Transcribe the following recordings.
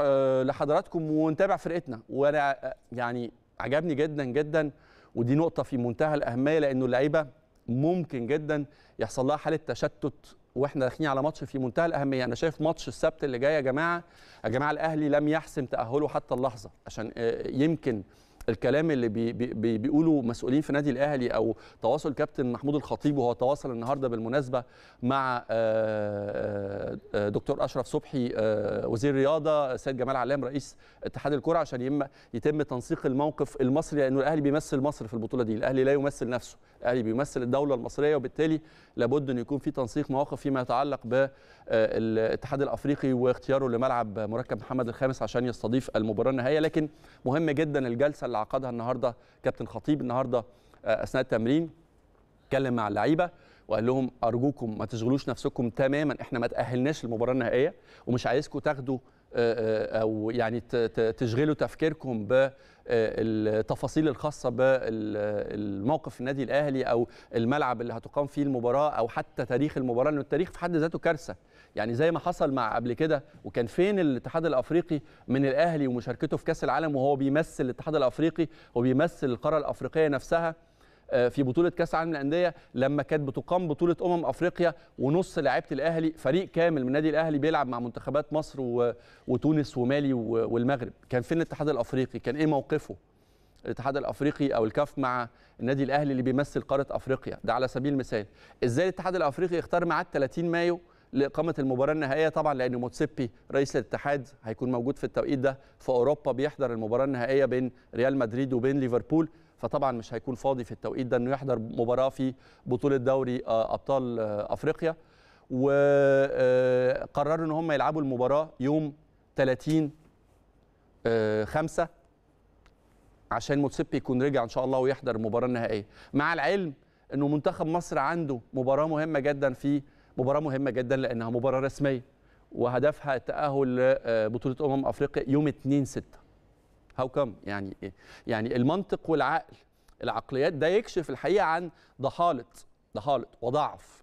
آه، لحضراتكم ونتابع فرقتنا وانا آه، يعني عجبني جدا جدا ودي نقطه في منتهى الاهميه لانه اللعيبه ممكن جدا يحصل لها حاله تشتت واحنا داخلين على ماتش في منتهى الاهميه انا شايف ماتش السبت اللي جاي يا جماعه يا جماعه الاهلي لم يحسم تاهله حتى اللحظه عشان آه، يمكن الكلام اللي بي بي بيقولوا مسؤولين في نادي الاهلي او تواصل كابتن محمود الخطيب وهو تواصل النهارده بالمناسبه مع آه، آه، آه، دكتور اشرف صبحي وزير الرياضه السيد جمال علام رئيس اتحاد الكره عشان يتم تنسيق الموقف المصري لانه الاهلي بيمثل مصر في البطوله دي الاهلي لا يمثل نفسه الاهلي بيمثل الدوله المصريه وبالتالي لابد ان يكون في تنسيق مواقف فيما يتعلق بالاتحاد الافريقي واختياره لملعب مركب محمد الخامس عشان يستضيف المباراه النهائيه لكن مهم جدا الجلسه اللي اللي عقدها النهارده كابتن خطيب النهارده آه، اثناء التمرين اتكلم مع اللعيبه وقال لهم ارجوكم ما تشغلوش نفسكم تماما احنا ما تاهلناش للمباراه النهائيه ومش عايزكم تاخدوا آه، آه، او يعني تشغلوا تفكيركم بالتفاصيل آه، الخاصه بالموقف النادي الاهلي او الملعب اللي هتقام فيه المباراه او حتى تاريخ المباراه لان التاريخ في حد ذاته كارثه يعني زي ما حصل مع قبل كده وكان فين الاتحاد الافريقي من الاهلي ومشاركته في كاس العالم وهو بيمثل الاتحاد الافريقي وبيمثل القاره الافريقيه نفسها آه، في بطوله كاس العالم للانديه لما كانت بتقام بطوله امم افريقيا ونص لعيبه الاهلي فريق كامل من النادي الاهلي بيلعب مع منتخبات مصر وتونس ومالي والمغرب كان فين الاتحاد الافريقي كان ايه موقفه الاتحاد الافريقي او الكاف مع النادي الاهلي اللي بيمثل قاره افريقيا ده على سبيل المثال ازاي الاتحاد الافريقي اختار ميعاد 30 مايو لاقامه المباراه النهائيه طبعا لان موتسيبي رئيس الاتحاد هيكون موجود في التوقيت ده في اوروبا بيحضر المباراه النهائيه بين ريال مدريد وبين ليفربول فطبعا مش هيكون فاضي في التوقيت ده انه يحضر مباراه في بطوله دوري آه، ابطال آه، افريقيا وقرروا آه، ان هم يلعبوا المباراه يوم 30 5 عشان موتسيبي يكون رجع ان شاء الله ويحضر المباراه النهائيه مع العلم انه منتخب مصر عنده مباراه مهمه جدا في مباراه مهمه جدا لانها مباراه رسميه وهدفها التاهل لبطوله امم افريقيا يوم 2 6 هاو كم يعني ايه يعني المنطق والعقل العقليات ده يكشف الحقيقه عن ضحاله ضحاله وضعف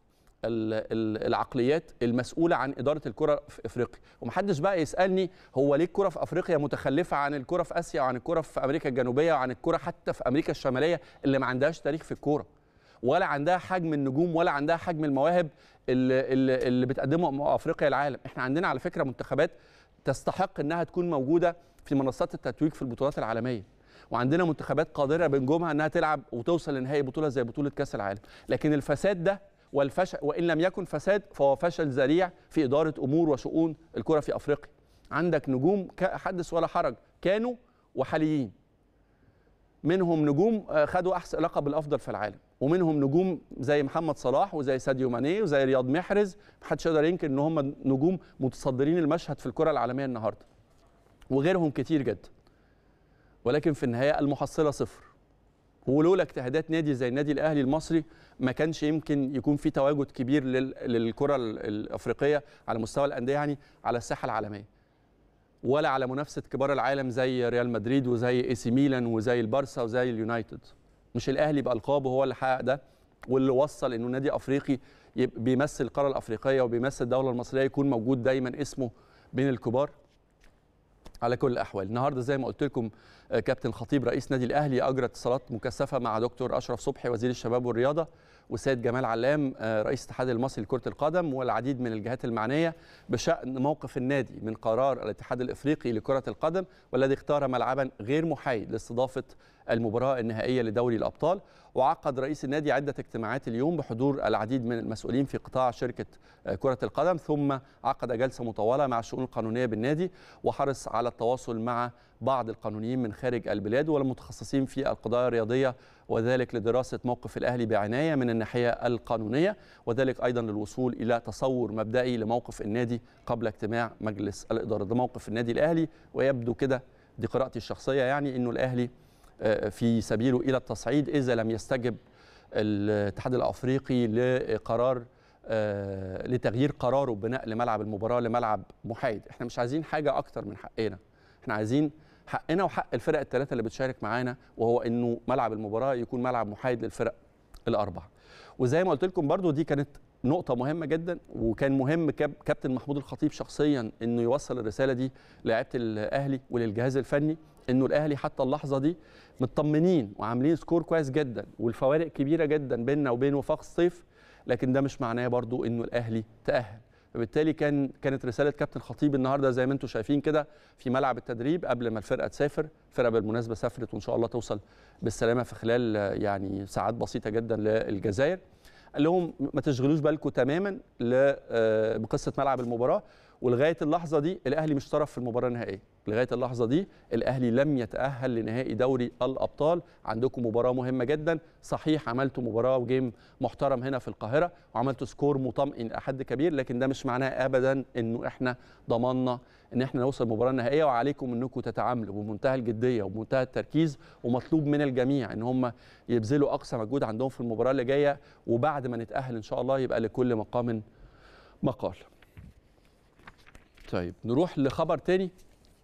العقليات المسؤوله عن اداره الكره في افريقيا ومحدش بقى يسالني هو ليه الكره في افريقيا متخلفه عن الكره في اسيا وعن الكره في امريكا الجنوبيه وعن الكره حتى في امريكا الشماليه اللي ما عندهاش تاريخ في الكوره ولا عندها حجم النجوم ولا عندها حجم المواهب اللي, اللي بتقدمه افريقيا العالم احنا عندنا على فكره منتخبات تستحق انها تكون موجوده في منصات التتويج في البطولات العالميه وعندنا منتخبات قادره بنجومها انها تلعب وتوصل لنهائي بطوله زي بطوله كاس العالم لكن الفساد ده والفشل وان لم يكن فساد فهو فشل ذريع في اداره امور وشؤون الكره في افريقيا عندك نجوم حدث ولا حرج كانوا وحاليين منهم نجوم آه، خدوا احسن لقب الافضل في العالم ومنهم نجوم زي محمد صلاح وزي ساديو ماني وزي رياض محرز محدش يقدر ينكر ان هم نجوم متصدرين المشهد في الكره العالميه النهارده وغيرهم كتير جدا ولكن في النهايه المحصله صفر ولولا اجتهادات نادي زي النادي الاهلي المصري ما كانش يمكن يكون في تواجد كبير للكره الافريقيه على مستوى الانديه يعني على الساحه العالميه ولا على منافسه كبار العالم زي ريال مدريد وزي اي سي ميلان وزي البارسا وزي اليونايتد مش الاهلي بالقابه هو اللي حقق ده واللي وصل انه نادي افريقي بيمثل القاره الافريقيه وبيمثل الدوله المصريه يكون موجود دايما اسمه بين الكبار على كل الاحوال النهارده زي ما قلت لكم آه، كابتن خطيب رئيس نادي الاهلي اجرى اتصالات مكثفه مع دكتور اشرف صبحي وزير الشباب والرياضه والسيد جمال علام آه، رئيس الاتحاد المصري لكرة القدم والعديد من الجهات المعنية بشأن موقف النادي من قرار الاتحاد الإفريقي لكرة القدم والذي اختار ملعبا غير محايد لاستضافة المباراة النهائية لدوري الأبطال وعقد رئيس النادي عدة اجتماعات اليوم بحضور العديد من المسؤولين في قطاع شركة آه، كرة القدم ثم عقد جلسة مطولة مع الشؤون القانونية بالنادي وحرص على التواصل مع بعض القانونيين من خارج البلاد والمتخصصين في القضايا الرياضية وذلك لدراسة موقف الأهلي بعناية من الناحية القانونية وذلك أيضا للوصول إلى تصور مبدئي لموقف النادي قبل اجتماع مجلس الإدارة ده موقف النادي الأهلي ويبدو كده دي قراءتي الشخصية يعني أنه الأهلي آه، في سبيله إلى التصعيد إذا لم يستجب الاتحاد الأفريقي لقرار آه، لتغيير قراره بنقل ملعب المباراة لملعب محايد احنا مش عايزين حاجة أكتر من حقنا احنا عايزين حقنا وحق الفرق الثلاثه اللي بتشارك معانا وهو انه ملعب المباراه يكون ملعب محايد للفرق الاربعه وزي ما قلت لكم برضو دي كانت نقطه مهمه جدا وكان مهم كابتن محمود الخطيب شخصيا انه يوصل الرساله دي لعيبه الاهلي وللجهاز الفني انه الاهلي حتى اللحظه دي مطمنين وعاملين سكور كويس جدا والفوارق كبيره جدا بيننا وبين وفاق الصيف لكن ده مش معناه برضو انه الاهلي تاهل فبالتالي كان كانت رساله كابتن خطيب النهارده زي ما انتم شايفين كده في ملعب التدريب قبل ما الفرقه تسافر الفرقه بالمناسبه سافرت وان شاء الله توصل بالسلامه في خلال يعني ساعات بسيطه جدا للجزائر قال لهم ما تشغلوش بالكم تماما آه، بقصه ملعب المباراه ولغايه اللحظه دي الاهلي مش طرف في المباراه النهائيه لغايه اللحظه دي الاهلي لم يتاهل لنهائي دوري الابطال عندكم مباراه مهمه جدا صحيح عملتوا مباراه وجيم محترم هنا في القاهره وعملتوا سكور مطمئن لحد كبير لكن ده مش معناه ابدا انه احنا ضمننا ان احنا نوصل المباراه النهائيه وعليكم انكم تتعاملوا بمنتهى الجديه وبمنتهى التركيز ومطلوب من الجميع ان هم يبذلوا اقصى مجهود عندهم في المباراه اللي جايه وبعد ما نتاهل ان شاء الله يبقى لكل مقام مقال طيب نروح لخبر تاني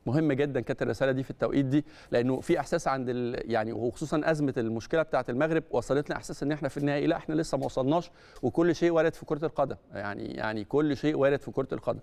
مهم جدا كانت الرساله دي في التوقيت دي لانه في احساس عند ال... يعني وخصوصا ازمه المشكله بتاعه المغرب وصلتنا احساس ان احنا في النهائي لا احنا لسه ما وصلناش وكل شيء وارد في كره القدم يعني يعني كل شيء وارد في كره القدم